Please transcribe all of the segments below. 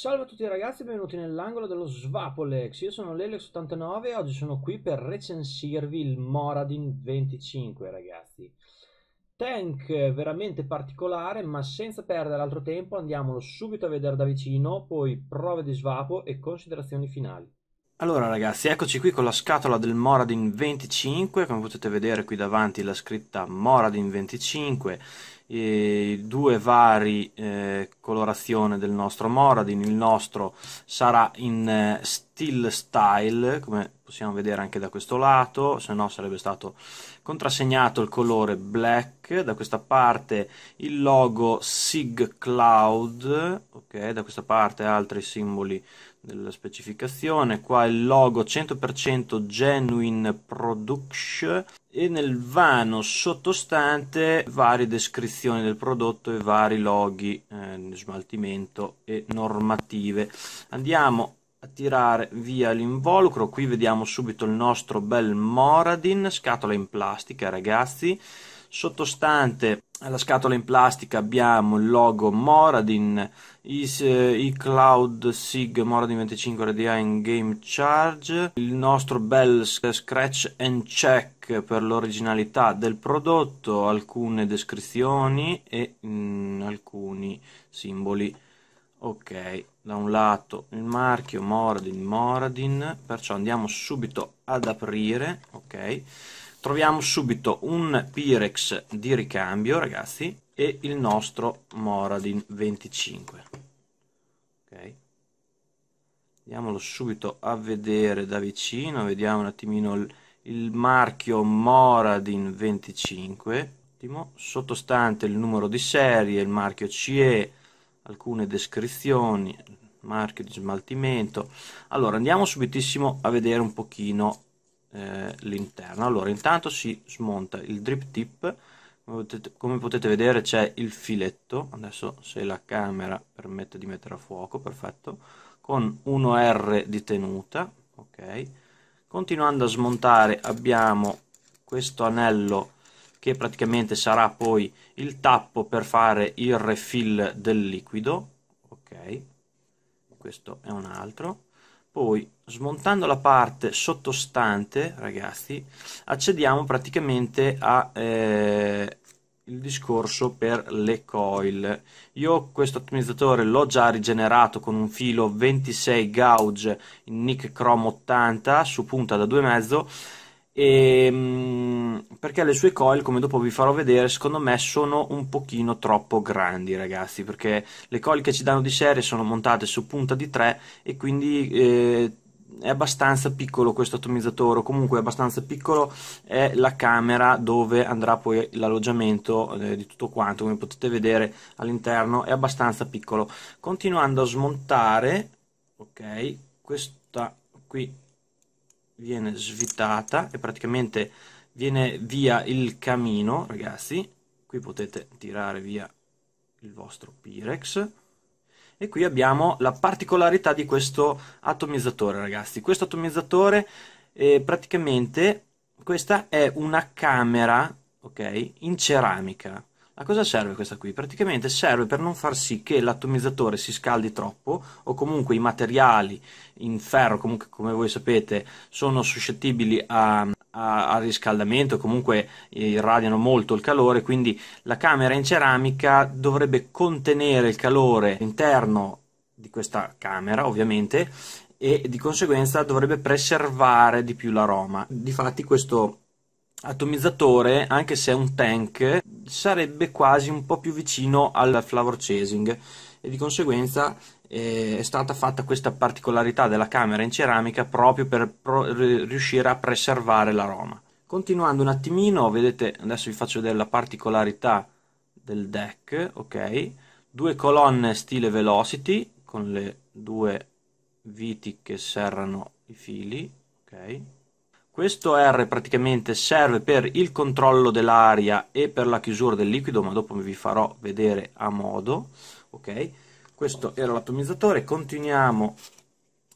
Salve a tutti ragazzi, benvenuti nell'angolo dello Svapolex. Io sono l'Elex89 e oggi sono qui per recensirvi il Moradin 25, ragazzi. Tank veramente particolare, ma senza perdere altro tempo andiamolo subito a vedere da vicino, poi prove di svapo e considerazioni finali. Allora ragazzi, eccoci qui con la scatola del Moradin 25, come potete vedere qui davanti la scritta Moradin 25, e due vari eh, colorazioni del nostro Moradin, il nostro sarà in eh, steel style, come possiamo vedere anche da questo lato, se no sarebbe stato contrassegnato il colore black, da questa parte il logo SIG Cloud, ok, da questa parte altri simboli della specificazione, qua il logo 100% Genuine Production e nel vano sottostante varie descrizioni del prodotto e vari loghi eh, smaltimento e normative. Andiamo a tirare via l'involucro qui vediamo subito il nostro bel Moradin scatola in plastica ragazzi sottostante alla scatola in plastica abbiamo il logo Moradin eh, i Cloud Sig Moradin 25 RDA in Game Charge il nostro bel scratch and check per l'originalità del prodotto alcune descrizioni e mh, mm, alcuni simboli ok da un lato il marchio Moradin Moradin perciò andiamo subito ad aprire ok troviamo subito un Pirex di ricambio ragazzi e il nostro Moradin 25 ok andiamolo subito a vedere da vicino vediamo un attimino il, il marchio Moradin 25 sottostante il numero di serie il marchio CE alcune descrizioni, marchio di smaltimento. Allora andiamo subitissimo a vedere un pochino eh, l'interno. Allora intanto si smonta il drip tip, come potete, come potete vedere c'è il filetto, adesso se la camera permette di mettere a fuoco, perfetto, con 1R di tenuta, ok. Continuando a smontare abbiamo questo anello che praticamente sarà poi il tappo per fare il refill del liquido ok questo è un altro poi smontando la parte sottostante ragazzi accediamo praticamente a eh, il discorso per le coil io questo ottimizzatore l'ho già rigenerato con un filo 26 gauge in nick chrome 80 su punta da due mezzo e, ehm, perché le sue coil, come dopo vi farò vedere, secondo me sono un pochino troppo grandi, ragazzi, perché le coil che ci danno di serie sono montate su punta di 3 e quindi eh, è abbastanza piccolo questo atomizzatore, o comunque abbastanza piccolo è la camera dove andrà poi l'alloggiamento eh, di tutto quanto, come potete vedere all'interno è abbastanza piccolo. Continuando a smontare, ok, questa qui viene svitata e praticamente viene via il camino, ragazzi. Qui potete tirare via il vostro Pirex. E qui abbiamo la particolarità di questo atomizzatore, ragazzi. Questo atomizzatore, è eh, praticamente, questa è una camera, ok, in ceramica. A cosa serve questa qui? Praticamente serve per non far sì che l'atomizzatore si scaldi troppo o comunque i materiali in ferro, comunque, come voi sapete, sono suscettibili a, a, a riscaldamento, comunque eh, irradiano molto il calore, quindi la camera in ceramica dovrebbe contenere il calore interno di questa camera, ovviamente, e di conseguenza dovrebbe preservare di più l'aroma. Difatti questo atomizzatore, anche se è un tank, sarebbe quasi un po' più vicino al flower chasing e di conseguenza eh, è stata fatta questa particolarità della camera in ceramica proprio per pro riuscire a preservare l'aroma. Continuando un attimino, vedete, adesso vi faccio vedere la particolarità del deck, ok? Due colonne stile Velocity con le due viti che serrano i fili, ok? Questo R praticamente serve per il controllo dell'aria e per la chiusura del liquido, ma dopo vi farò vedere a modo. Ok, Questo era l'atomizzatore, continuiamo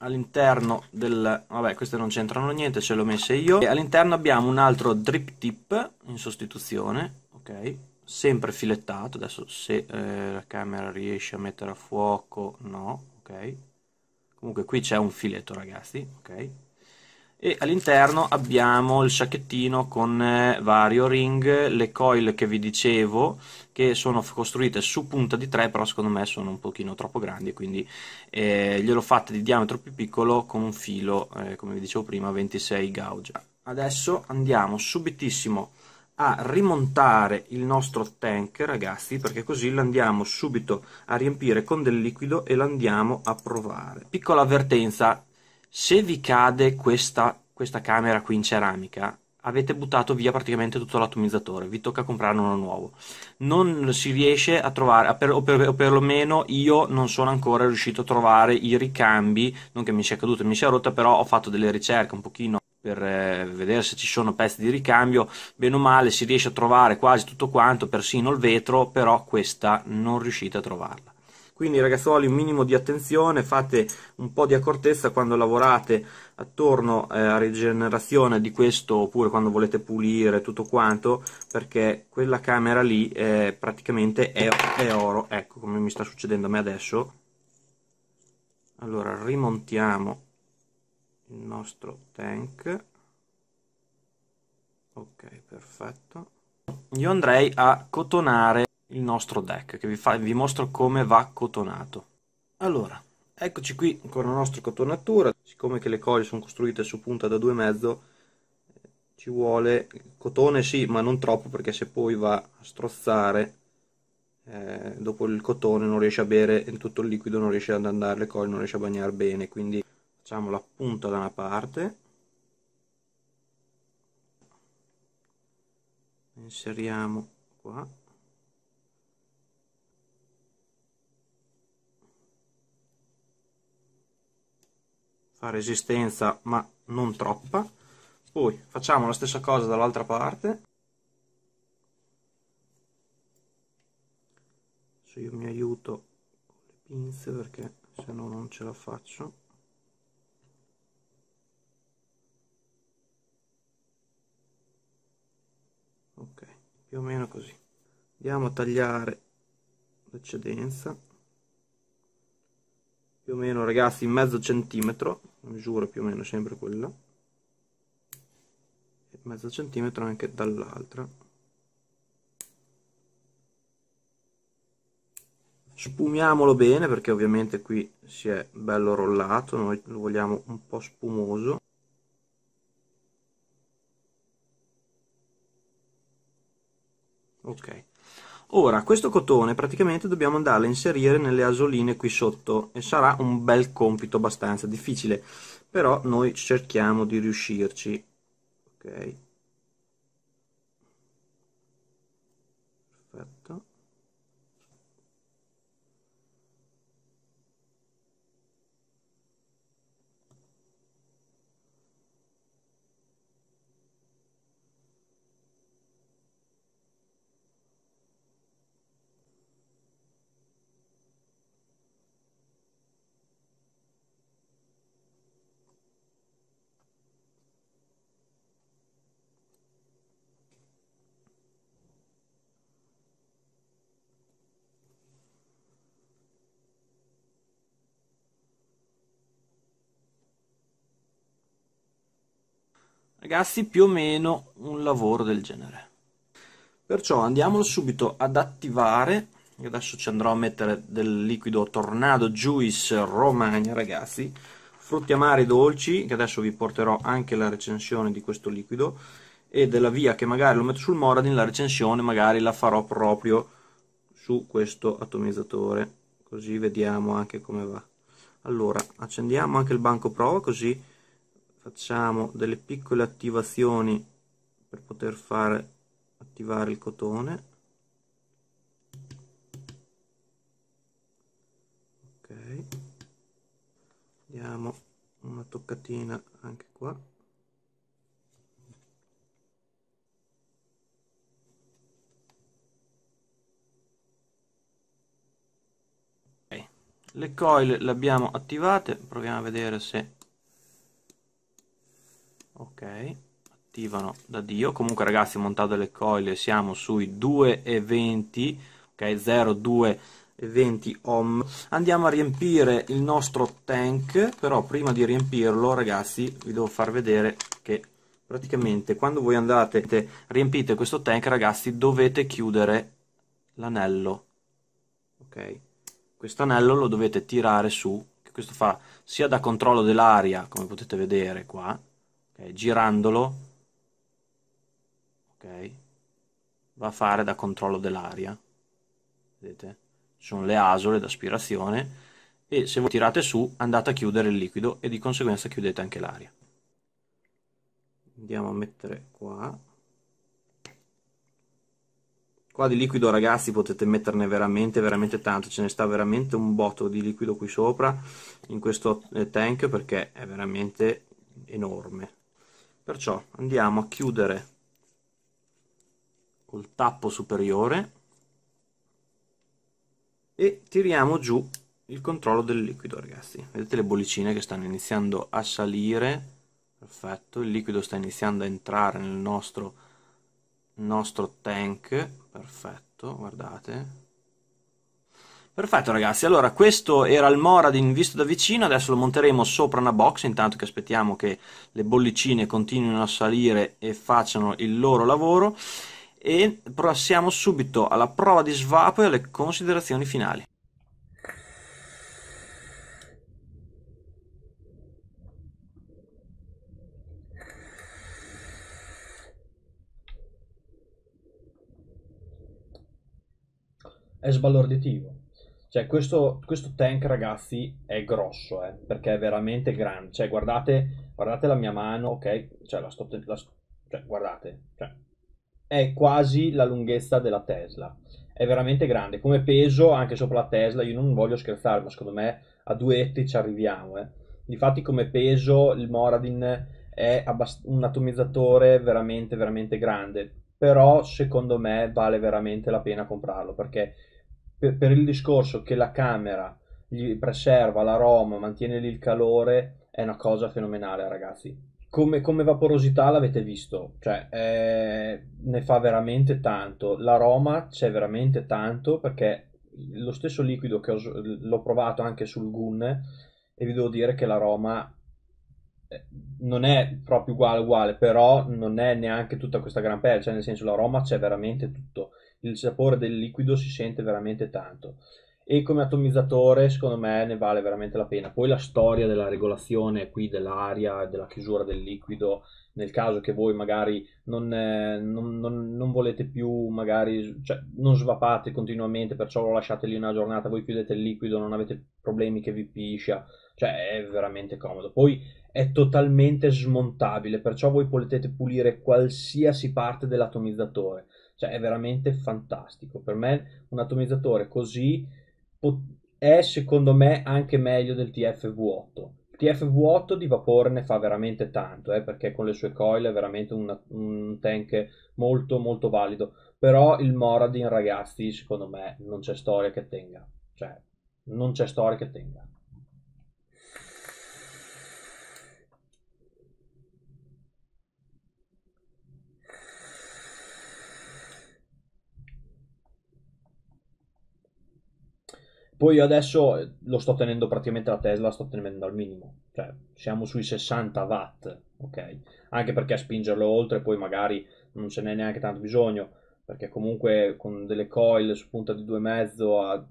all'interno del vabbè queste non c'entrano niente ce l'ho messe io e all'interno abbiamo un altro drip tip in sostituzione ok sempre filettato adesso se eh, la camera riesce a mettere a fuoco no ok comunque qui c'è un filetto ragazzi ok e all'interno abbiamo il sacchettino con eh, vari o-ring, le coil che vi dicevo che sono costruite su punta di 3 però secondo me sono un pochino troppo grandi quindi eh, glielo fate di diametro più piccolo con un filo eh, come vi dicevo prima 26 gauge adesso andiamo subitissimo a rimontare il nostro tank ragazzi perché così l'andiamo subito a riempire con del liquido e l'andiamo a provare piccola avvertenza se vi cade questa, questa camera qui in ceramica avete buttato via praticamente tutto l'atomizzatore, vi tocca comprare uno nuovo. Non si riesce a trovare, per, o, per, o, perlomeno io non sono ancora riuscito a trovare i ricambi, non che mi sia caduto mi sia rotta, però ho fatto delle ricerche un pochino per eh, vedere se ci sono pezzi di ricambio, bene o male si riesce a trovare quasi tutto quanto, persino il vetro, però questa non riuscite a trovarla. Quindi ragazzuoli un minimo di attenzione, fate un po' di accortezza quando lavorate attorno eh, a rigenerazione di questo oppure quando volete pulire tutto quanto perché quella camera lì è, eh, praticamente è, è oro, ecco come mi sta succedendo a me adesso. Allora rimontiamo il nostro tank ok perfetto io andrei a cotonare il nostro deck, che vi, fa, vi mostro come va cotonato. Allora, eccoci qui con la nostra cotonatura, siccome che le cori sono costruite su punta da 2,5 eh, ci vuole cotone sì, ma non troppo perché se poi va a strozzare eh, dopo il cotone non riesce a bere tutto il liquido, non riesce ad andare le cori, non riesce a bagnare bene, quindi facciamo la punta da una parte inseriamo qua fa resistenza ma non troppa poi facciamo la stessa cosa dall'altra parte adesso io mi aiuto con le pinze perché se no non ce la faccio ok più o meno così andiamo a tagliare l'eccedenza più o meno ragazzi mezzo centimetro misura più o meno sempre quella e mezzo centimetro anche dall'altra spumiamolo bene perché ovviamente qui si è bello rollato noi lo vogliamo un po' spumoso ok Ora, questo cotone praticamente dobbiamo andarlo a inserire nelle asoline qui sotto e sarà un bel compito abbastanza difficile, però noi cerchiamo di riuscirci. Ok, Ragazzi, più o meno un lavoro del genere. Perciò andiamo subito ad attivare, io adesso ci andrò a mettere del liquido Tornado Juice Romagna, ragazzi, frutti amari dolci, che adesso vi porterò anche la recensione di questo liquido, e della via che magari lo metto sul Moradin, la recensione magari la farò proprio su questo atomizzatore, così vediamo anche come va. Allora, accendiamo anche il banco prova, così facciamo delle piccole attivazioni per poter fare attivare il cotone ok diamo una toccatina anche qua le coil le abbiamo attivate proviamo a vedere se ok attivano da dio comunque ragazzi montate le coil siamo sui 2,20 ok 0,2 20 ohm andiamo a riempire il nostro tank però prima di riempirlo ragazzi vi devo far vedere che praticamente quando voi andate riempite questo tank ragazzi dovete chiudere l'anello ok questo anello lo dovete tirare su questo fa sia da controllo dell'aria come potete vedere qua okay, girandolo okay, va a fare da controllo dell'aria vedete sono le asole d'aspirazione e se voi tirate su andate a chiudere il liquido e di conseguenza chiudete anche l'aria andiamo a mettere qua qua di liquido ragazzi potete metterne veramente veramente tanto ce ne sta veramente un botto di liquido qui sopra in questo eh, tank perché è veramente enorme perciò andiamo a chiudere col tappo superiore e tiriamo giù il controllo del liquido ragazzi vedete le bollicine che stanno iniziando a salire perfetto il liquido sta iniziando a entrare nel nostro, nostro tank perfetto guardate Perfetto ragazzi, allora questo era il Moradin visto da vicino, adesso lo monteremo sopra una box intanto che aspettiamo che le bollicine continuino a salire e facciano il loro lavoro e passiamo subito alla prova di svapo e alle considerazioni finali. È sbalorditivo cioè, questo, questo tank, ragazzi, è grosso, eh, perché è veramente grande. Cioè, guardate, guardate la mia mano, ok? Cioè, la sto... La, cioè, guardate, cioè, è quasi la lunghezza della Tesla. È veramente grande. Come peso, anche sopra la Tesla, io non voglio scherzare, ma secondo me a due etti ci arriviamo, eh. Difatti, come peso, il Moradin è un atomizzatore veramente, veramente grande. Però, secondo me, vale veramente la pena comprarlo, perché per, per il discorso che la camera gli preserva l'aroma, mantiene lì il calore, è una cosa fenomenale, ragazzi. Come, come vaporosità l'avete visto, cioè è, eh, ne fa veramente tanto. L'aroma c'è veramente tanto perché lo stesso liquido che ho, l'ho provato anche sul Gun e vi devo dire che l'aroma eh, non è proprio uguale uguale, però non è neanche tutta questa gran pelle, cioè nel senso l'aroma c'è veramente tutto il sapore del liquido si sente veramente tanto e come atomizzatore secondo me ne vale veramente la pena. Poi la storia della regolazione qui dell'aria, della chiusura del liquido, nel caso che voi magari non, eh, non, non, non volete più, magari cioè, non svapate continuamente, perciò lo lasciate lì una giornata, voi chiudete il liquido, non avete problemi che vi piscia, cioè è veramente comodo. Poi è totalmente smontabile, perciò voi potete pulire qualsiasi parte dell'atomizzatore cioè è veramente fantastico. Per me un atomizzatore così è secondo me anche meglio del TFV8. Il TFV8 di vapore ne fa veramente tanto, eh, perché con le sue coil è veramente una, un tank molto molto valido. Però il Moradin, ragazzi, secondo me non c'è storia che tenga. Cioè, non c'è storia che tenga. Poi adesso eh, lo sto tenendo praticamente la Tesla, la sto tenendo al minimo, cioè siamo sui 60 watt, ok? Anche perché spingerlo oltre poi magari non ce n'è neanche tanto bisogno, perché comunque con delle coil su punta di 2,5 a, a,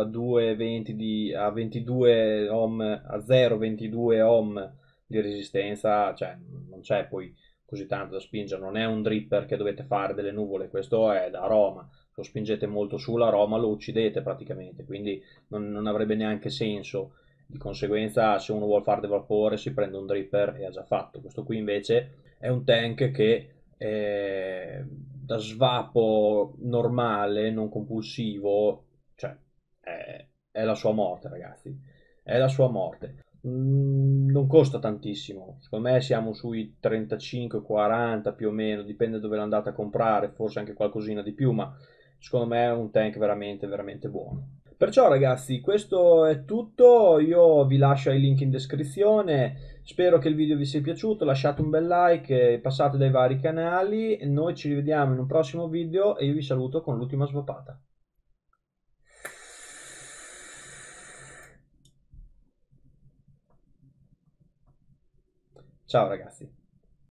a 2,20 di, a 22 ohm, a 0,22 ohm di resistenza, cioè non c'è poi così tanto da spingere, non è un dripper che dovete fare delle nuvole, questo è da Roma, lo spingete molto su, la Roma lo uccidete praticamente, quindi non, non avrebbe neanche senso, di conseguenza se uno vuole fare del vapore si prende un dripper e ha già fatto, questo qui invece è un tank che eh, da svapo normale, non compulsivo, cioè è, è la sua morte ragazzi, è la sua morte. Mm, non costa tantissimo, secondo me siamo sui 35-40 più o meno, dipende dove l'andate a comprare, forse anche qualcosina di più, ma secondo me è un tank veramente, veramente buono. Perciò ragazzi, questo è tutto, io vi lascio i link in descrizione, spero che il video vi sia piaciuto, lasciate un bel like, passate dai vari canali, noi ci rivediamo in un prossimo video e io vi saluto con l'ultima svapata. Ciao ragazzi.